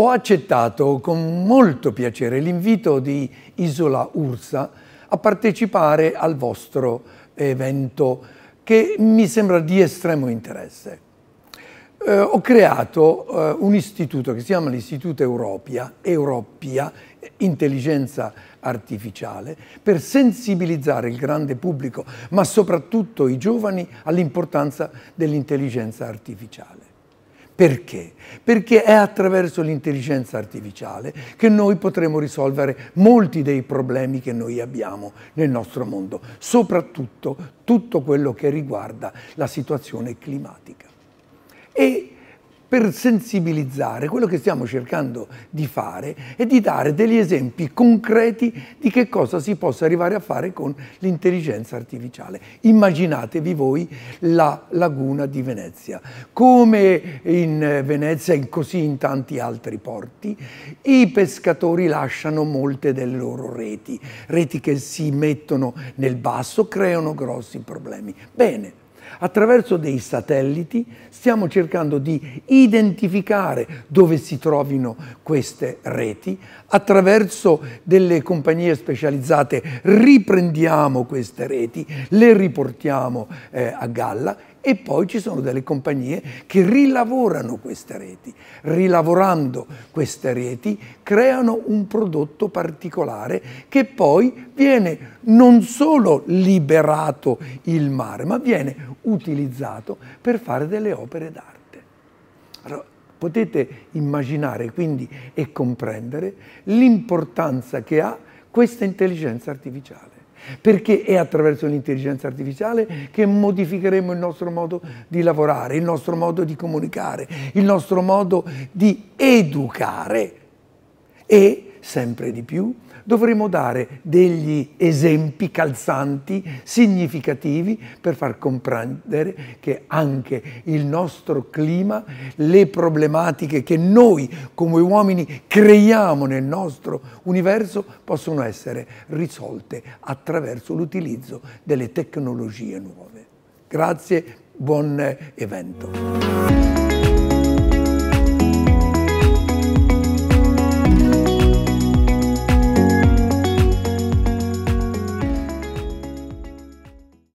ho accettato con molto piacere l'invito di Isola Ursa a partecipare al vostro evento che mi sembra di estremo interesse. Eh, ho creato eh, un istituto che si chiama l'Istituto Europia, Europia Intelligenza Artificiale, per sensibilizzare il grande pubblico, ma soprattutto i giovani, all'importanza dell'intelligenza artificiale. Perché? Perché è attraverso l'intelligenza artificiale che noi potremo risolvere molti dei problemi che noi abbiamo nel nostro mondo, soprattutto tutto quello che riguarda la situazione climatica. E per sensibilizzare, quello che stiamo cercando di fare è di dare degli esempi concreti di che cosa si possa arrivare a fare con l'intelligenza artificiale. Immaginatevi voi la laguna di Venezia, come in Venezia e così in tanti altri porti, i pescatori lasciano molte delle loro reti, reti che si mettono nel basso, creano grossi problemi. Bene, Attraverso dei satelliti stiamo cercando di identificare dove si trovino queste reti, attraverso delle compagnie specializzate riprendiamo queste reti, le riportiamo eh, a galla e poi ci sono delle compagnie che rilavorano queste reti. Rilavorando queste reti creano un prodotto particolare che poi viene non solo liberato il mare, ma viene utilizzato per fare delle opere d'arte. Allora, potete immaginare quindi e comprendere l'importanza che ha questa intelligenza artificiale perché è attraverso l'intelligenza artificiale che modificheremo il nostro modo di lavorare, il nostro modo di comunicare, il nostro modo di educare e sempre di più, dovremo dare degli esempi calzanti, significativi, per far comprendere che anche il nostro clima, le problematiche che noi come uomini creiamo nel nostro universo possono essere risolte attraverso l'utilizzo delle tecnologie nuove. Grazie, buon evento.